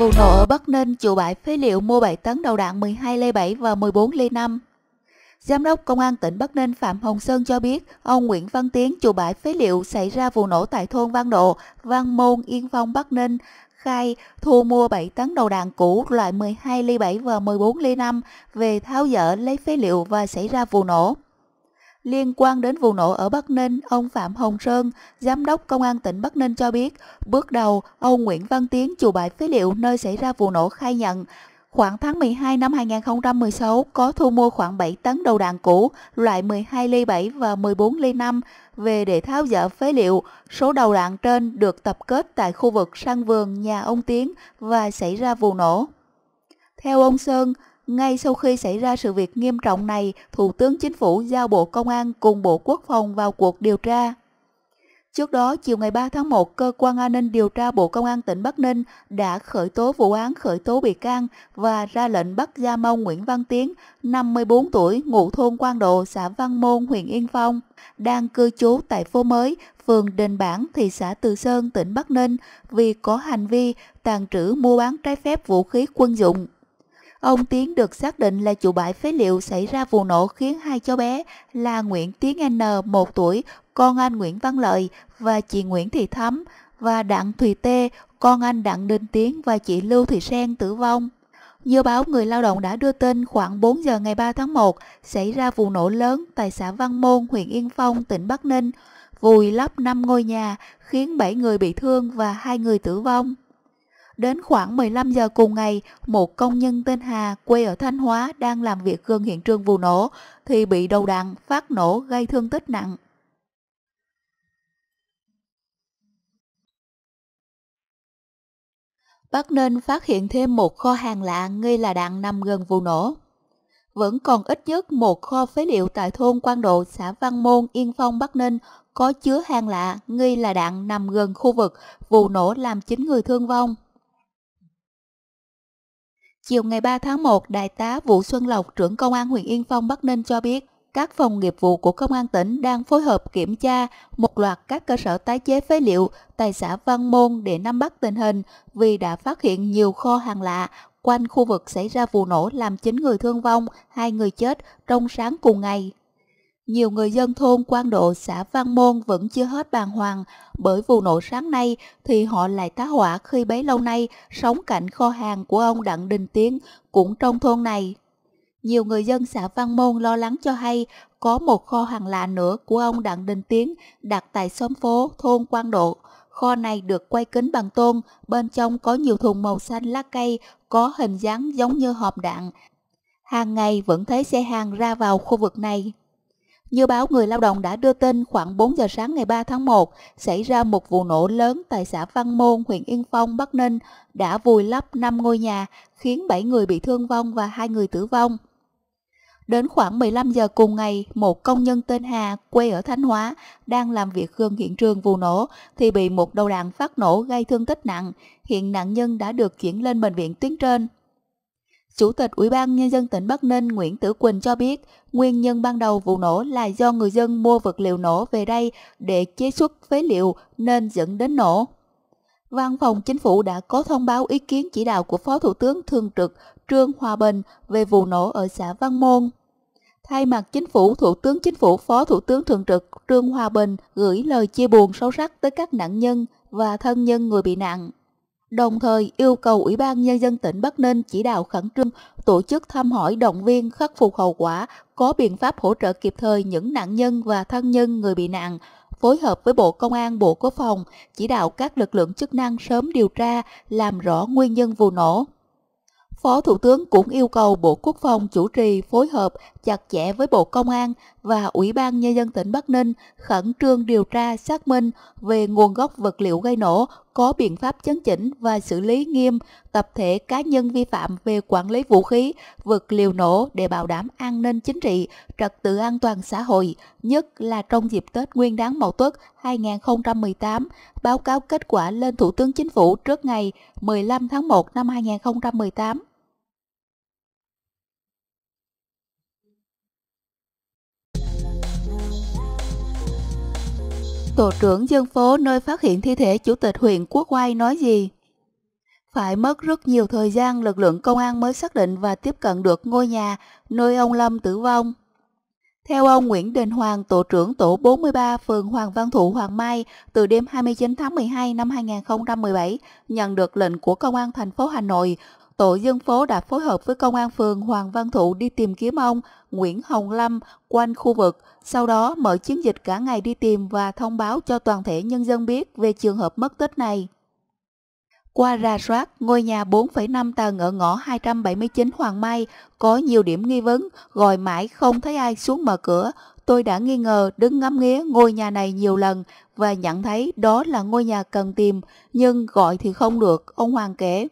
Vụ nổ ở Bắc Ninh, chủ bãi phế liệu mua 7 tấn đầu đạn 12 ly 7 và 14 ly 5. Giám đốc Công an tỉnh Bắc Ninh Phạm Hồng Sơn cho biết, ông Nguyễn Văn Tiến, chủ bãi phế liệu xảy ra vụ nổ tại thôn Văn Độ, Văn Môn, Yên Phong, Bắc Ninh, khai thu mua 7 tấn đầu đạn cũ loại 12 ly 7 và 14 ly 5 về tháo dỡ lấy phế liệu và xảy ra vụ nổ. Liên quan đến vụ nổ ở Bắc Ninh, ông Phạm Hồng Sơn, Giám đốc Công an tỉnh Bắc Ninh cho biết, bước đầu, ông Nguyễn Văn Tiến, chủ bãi phế liệu nơi xảy ra vụ nổ khai nhận, khoảng tháng 12 năm 2016 có thu mua khoảng 7 tấn đầu đạn cũ loại 12 ly 7 và 14 ly 5 về để tháo dỡ phế liệu. Số đầu đạn trên được tập kết tại khu vực sân vườn nhà ông Tiến và xảy ra vụ nổ. Theo ông Sơn, ngay sau khi xảy ra sự việc nghiêm trọng này, Thủ tướng Chính phủ giao Bộ Công an cùng Bộ Quốc phòng vào cuộc điều tra. Trước đó, chiều ngày 3 tháng 1, Cơ quan An ninh điều tra Bộ Công an tỉnh Bắc Ninh đã khởi tố vụ án khởi tố bị can và ra lệnh bắt Gia Mông Nguyễn Văn Tiến, 54 tuổi, ngụ thôn Quang Độ, xã Văn Môn, huyện Yên Phong, đang cư trú tại phố mới, phường Đình Bản, thị xã Từ Sơn, tỉnh Bắc Ninh vì có hành vi tàn trữ mua bán trái phép vũ khí quân dụng. Ông Tiến được xác định là chủ bãi phế liệu xảy ra vụ nổ khiến hai cháu bé là Nguyễn Tiến N, 1 tuổi, con anh Nguyễn Văn Lợi và chị Nguyễn Thị Thắm và Đặng Thùy Tê, con anh Đặng Đình Tiến và chị Lưu Thị Sen tử vong. Như báo Người Lao động đã đưa tin khoảng 4 giờ ngày 3 tháng 1 xảy ra vụ nổ lớn tại xã Văn Môn, huyện Yên Phong, tỉnh Bắc Ninh, vùi lấp 5 ngôi nhà khiến 7 người bị thương và 2 người tử vong. Đến khoảng 15 giờ cùng ngày, một công nhân tên Hà quê ở Thanh Hóa đang làm việc gần hiện trường vụ nổ thì bị đầu đạn phát nổ gây thương tích nặng. Bắc Ninh phát hiện thêm một kho hàng lạ nghi là đạn nằm gần vụ nổ. Vẫn còn ít nhất một kho phế liệu tại thôn Quan Độ, xã Văn Môn, Yên Phong, Bắc Ninh có chứa hàng lạ nghi là đạn nằm gần khu vực vụ nổ làm 9 người thương vong. Chiều ngày 3 tháng 1, Đại tá Vũ Xuân Lộc, trưởng Công an huyện Yên Phong, Bắc Ninh cho biết, các phòng nghiệp vụ của Công an tỉnh đang phối hợp kiểm tra một loạt các cơ sở tái chế phế liệu tại xã Văn Môn để nắm bắt tình hình vì đã phát hiện nhiều kho hàng lạ quanh khu vực xảy ra vụ nổ làm 9 người thương vong, 2 người chết trong sáng cùng ngày nhiều người dân thôn Quang Độ, xã Văn Môn vẫn chưa hết bàng hoàng bởi vụ nổ sáng nay thì họ lại tá hỏa khi bấy lâu nay sống cạnh kho hàng của ông Đặng Đình Tiến cũng trong thôn này. Nhiều người dân xã Văn Môn lo lắng cho hay có một kho hàng lạ nữa của ông Đặng Đình Tiến đặt tại xóm phố thôn Quang Độ. Kho này được quay kính bằng tôn, bên trong có nhiều thùng màu xanh lá cây có hình dáng giống như hộp đạn. Hàng ngày vẫn thấy xe hàng ra vào khu vực này. Như báo Người Lao động đã đưa tin khoảng 4 giờ sáng ngày 3 tháng 1 xảy ra một vụ nổ lớn tại xã Văn Môn, huyện Yên Phong, Bắc Ninh đã vùi lấp 5 ngôi nhà, khiến 7 người bị thương vong và 2 người tử vong. Đến khoảng 15 giờ cùng ngày, một công nhân tên Hà, quê ở Thanh Hóa, đang làm việc gần hiện trường vụ nổ thì bị một đầu đạn phát nổ gây thương tích nặng. Hiện nạn nhân đã được chuyển lên bệnh viện tuyến trên. Chủ tịch Ủy ban Nhân dân tỉnh Bắc Ninh Nguyễn Tử Quỳnh cho biết, nguyên nhân ban đầu vụ nổ là do người dân mua vật liệu nổ về đây để chế xuất phế liệu nên dẫn đến nổ. Văn phòng Chính phủ đã có thông báo ý kiến chỉ đạo của Phó Thủ tướng Thường trực Trương Hòa Bình về vụ nổ ở xã Văn Môn. Thay mặt Chính phủ, Thủ tướng Chính phủ Phó Thủ tướng Thường trực Trương Hòa Bình gửi lời chia buồn sâu sắc tới các nạn nhân và thân nhân người bị nạn đồng thời yêu cầu Ủy ban Nhân dân tỉnh Bắc Ninh chỉ đạo khẩn trương tổ chức thăm hỏi động viên khắc phục hậu quả, có biện pháp hỗ trợ kịp thời những nạn nhân và thân nhân người bị nạn, phối hợp với Bộ Công an, Bộ Quốc phòng, chỉ đạo các lực lượng chức năng sớm điều tra, làm rõ nguyên nhân vụ nổ. Phó Thủ tướng cũng yêu cầu Bộ Quốc phòng chủ trì phối hợp chặt chẽ với Bộ Công an và Ủy ban Nhân dân tỉnh Bắc Ninh khẩn trương điều tra xác minh về nguồn gốc vật liệu gây nổ có biện pháp chấn chỉnh và xử lý nghiêm tập thể cá nhân vi phạm về quản lý vũ khí, vật liệu nổ để bảo đảm an ninh chính trị, trật tự an toàn xã hội, nhất là trong dịp Tết Nguyên đán Mậu Tuất 2018, báo cáo kết quả lên Thủ tướng Chính phủ trước ngày 15 tháng 1 năm 2018. Tổ trưởng dân phố nơi phát hiện thi thể chủ tịch huyện Quốc Oai nói gì? Phải mất rất nhiều thời gian lực lượng công an mới xác định và tiếp cận được ngôi nhà nơi ông Lâm tử vong. Theo ông Nguyễn Đình Hoàng, tổ trưởng tổ 43 phường Hoàng Văn Thụ Hoàng Mai, từ đêm 29 tháng 12 năm 2017, nhận được lệnh của Công an thành phố Hà Nội tổ dân phố đã phối hợp với công an phường Hoàng Văn Thụ đi tìm kiếm ông Nguyễn Hồng Lâm quanh khu vực, sau đó mở chiến dịch cả ngày đi tìm và thông báo cho toàn thể nhân dân biết về trường hợp mất tích này. Qua ra soát, ngôi nhà 4,5 tầng ở ngõ 279 Hoàng Mai có nhiều điểm nghi vấn, gọi mãi không thấy ai xuống mở cửa. Tôi đã nghi ngờ đứng ngắm nghía ngôi nhà này nhiều lần và nhận thấy đó là ngôi nhà cần tìm, nhưng gọi thì không được, ông Hoàng kể.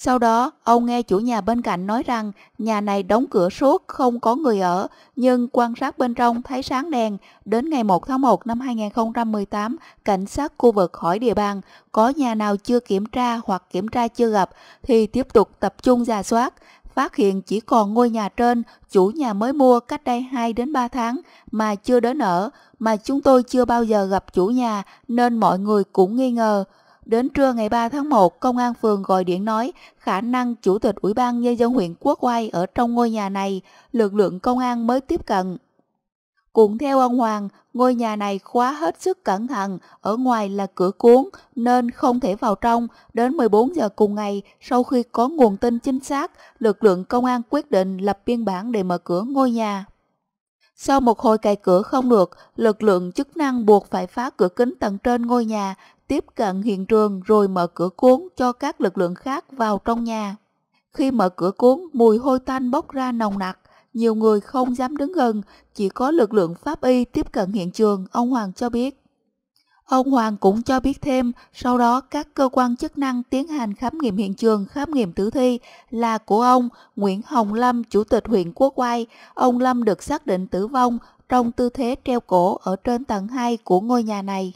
Sau đó, ông nghe chủ nhà bên cạnh nói rằng nhà này đóng cửa suốt, không có người ở, nhưng quan sát bên trong thấy sáng đèn. Đến ngày 1 tháng 1 năm 2018, cảnh sát khu vực hỏi địa bàn có nhà nào chưa kiểm tra hoặc kiểm tra chưa gặp thì tiếp tục tập trung giả soát. Phát hiện chỉ còn ngôi nhà trên, chủ nhà mới mua cách đây 2 đến 3 tháng mà chưa đến ở, mà chúng tôi chưa bao giờ gặp chủ nhà nên mọi người cũng nghi ngờ. Đến trưa ngày 3 tháng 1, công an phường gọi điện nói khả năng chủ tịch Ủy ban Nhân dân huyện Quốc Oai ở trong ngôi nhà này, lực lượng công an mới tiếp cận. Cũng theo ông Hoàng, ngôi nhà này khóa hết sức cẩn thận, ở ngoài là cửa cuốn nên không thể vào trong. Đến 14 giờ cùng ngày, sau khi có nguồn tin chính xác, lực lượng công an quyết định lập biên bản để mở cửa ngôi nhà. Sau một hồi cài cửa không được, lực lượng chức năng buộc phải phá cửa kính tầng trên ngôi nhà tiếp cận hiện trường rồi mở cửa cuốn cho các lực lượng khác vào trong nhà. Khi mở cửa cuốn, mùi hôi tanh bốc ra nồng nặc, nhiều người không dám đứng gần, chỉ có lực lượng pháp y tiếp cận hiện trường, ông Hoàng cho biết. Ông Hoàng cũng cho biết thêm, sau đó các cơ quan chức năng tiến hành khám nghiệm hiện trường, khám nghiệm tử thi là của ông Nguyễn Hồng Lâm, Chủ tịch huyện Quốc Oai. Ông Lâm được xác định tử vong trong tư thế treo cổ ở trên tầng 2 của ngôi nhà này.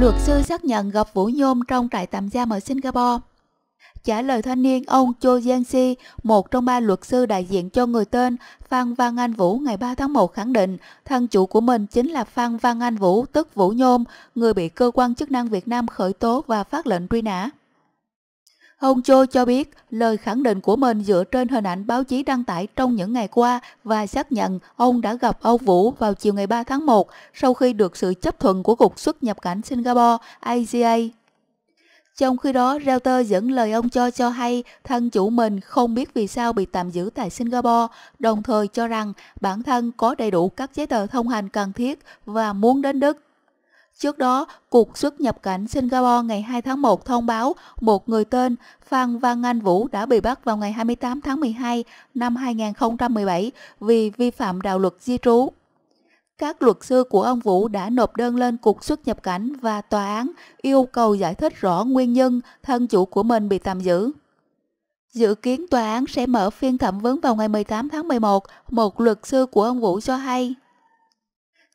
Luật sư xác nhận gặp Vũ Nhôm trong trại tạm giam ở Singapore. Trả lời thanh niên, ông Cho Jian-si, một trong ba luật sư đại diện cho người tên Phan Văn Anh Vũ ngày 3 tháng 1 khẳng định thân chủ của mình chính là Phan Văn Anh Vũ tức Vũ Nhôm, người bị cơ quan chức năng Việt Nam khởi tố và phát lệnh truy nã. Ông Cho cho biết lời khẳng định của mình dựa trên hình ảnh báo chí đăng tải trong những ngày qua và xác nhận ông đã gặp Âu Vũ vào chiều ngày 3 tháng 1 sau khi được sự chấp thuận của Cục xuất nhập cảnh Singapore (ICA). Trong khi đó, Reuters dẫn lời ông Cho cho hay thân chủ mình không biết vì sao bị tạm giữ tại Singapore, đồng thời cho rằng bản thân có đầy đủ các giấy tờ thông hành cần thiết và muốn đến Đức Trước đó, Cục xuất nhập cảnh Singapore ngày 2 tháng 1 thông báo một người tên Phan Văn Anh Vũ đã bị bắt vào ngày 28 tháng 12 năm 2017 vì vi phạm đạo luật di trú. Các luật sư của ông Vũ đã nộp đơn lên Cục xuất nhập cảnh và tòa án yêu cầu giải thích rõ nguyên nhân thân chủ của mình bị tạm giữ. Dự kiến tòa án sẽ mở phiên thẩm vấn vào ngày 18 tháng 11, một luật sư của ông Vũ cho hay.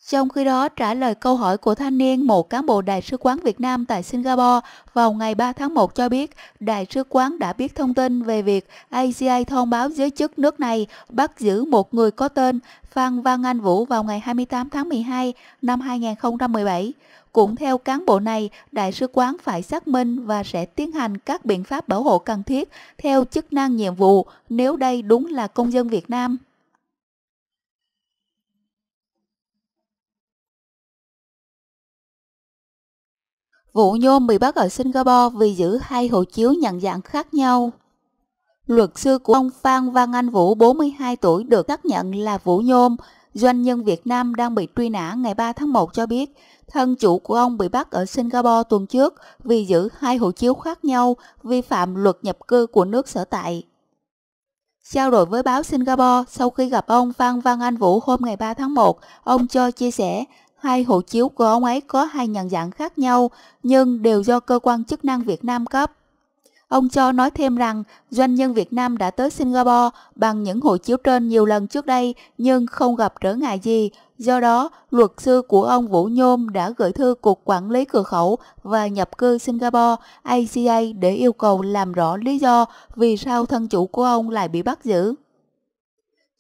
Trong khi đó, trả lời câu hỏi của thanh niên, một cán bộ Đại sứ quán Việt Nam tại Singapore vào ngày 3 tháng 1 cho biết Đại sứ quán đã biết thông tin về việc ACI thông báo giới chức nước này bắt giữ một người có tên Phan Văn Anh Vũ vào ngày 28 tháng 12 năm 2017. Cũng theo cán bộ này, đại sứ quán phải xác minh và sẽ tiến hành các biện pháp bảo hộ cần thiết theo chức năng nhiệm vụ nếu đây đúng là công dân Việt Nam. Vũ nhôm bị bắt ở Singapore vì giữ hai hộ chiếu nhận dạng khác nhau. Luật sư của ông Phan Văn Anh Vũ 42 tuổi được xác nhận là Vũ Nhôm, doanh nhân Việt Nam đang bị truy nã ngày 3 tháng 1 cho biết, thân chủ của ông bị bắt ở Singapore tuần trước vì giữ hai hộ chiếu khác nhau, vi phạm luật nhập cư của nước sở tại. Trao đổi với báo Singapore, sau khi gặp ông Phan Văn Anh Vũ hôm ngày 3 tháng 1, ông cho chia sẻ Hai hộ chiếu của ông ấy có hai nhận dạng khác nhau, nhưng đều do cơ quan chức năng Việt Nam cấp. Ông Cho nói thêm rằng doanh nhân Việt Nam đã tới Singapore bằng những hộ chiếu trên nhiều lần trước đây nhưng không gặp trở ngại gì. Do đó, luật sư của ông Vũ Nhôm đã gửi thư Cục Quản lý Cửa khẩu và Nhập cư Singapore ACA để yêu cầu làm rõ lý do vì sao thân chủ của ông lại bị bắt giữ.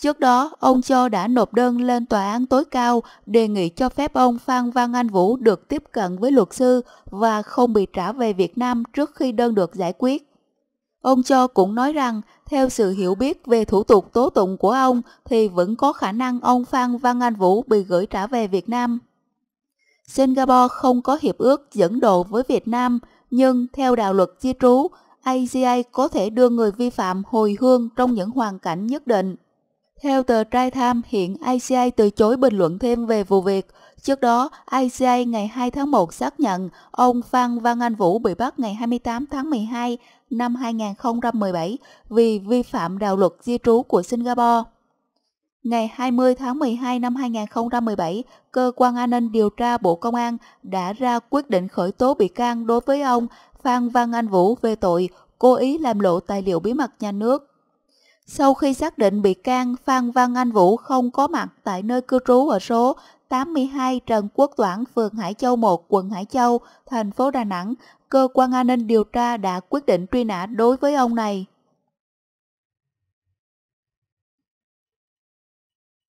Trước đó, ông Cho đã nộp đơn lên tòa án tối cao đề nghị cho phép ông Phan Văn Anh Vũ được tiếp cận với luật sư và không bị trả về Việt Nam trước khi đơn được giải quyết. Ông Cho cũng nói rằng, theo sự hiểu biết về thủ tục tố tụng của ông thì vẫn có khả năng ông Phan Văn Anh Vũ bị gửi trả về Việt Nam. Singapore không có hiệp ước dẫn độ với Việt Nam, nhưng theo đạo luật di trú, ACA có thể đưa người vi phạm hồi hương trong những hoàn cảnh nhất định. Theo tờ Trai Time, hiện ICA từ chối bình luận thêm về vụ việc. Trước đó, ICA ngày 2 tháng 1 xác nhận ông Phan Văn Anh Vũ bị bắt ngày 28 tháng 12 năm 2017 vì vi phạm đạo luật di trú của Singapore. Ngày 20 tháng 12 năm 2017, Cơ quan An ninh điều tra Bộ Công an đã ra quyết định khởi tố bị can đối với ông Phan Văn Anh Vũ về tội cố ý làm lộ tài liệu bí mật nhà nước. Sau khi xác định bị can Phan Văn Anh Vũ không có mặt tại nơi cư trú ở số 82 Trần Quốc Toản, phường Hải Châu 1, quận Hải Châu, thành phố Đà Nẵng, cơ quan an ninh điều tra đã quyết định truy nã đối với ông này.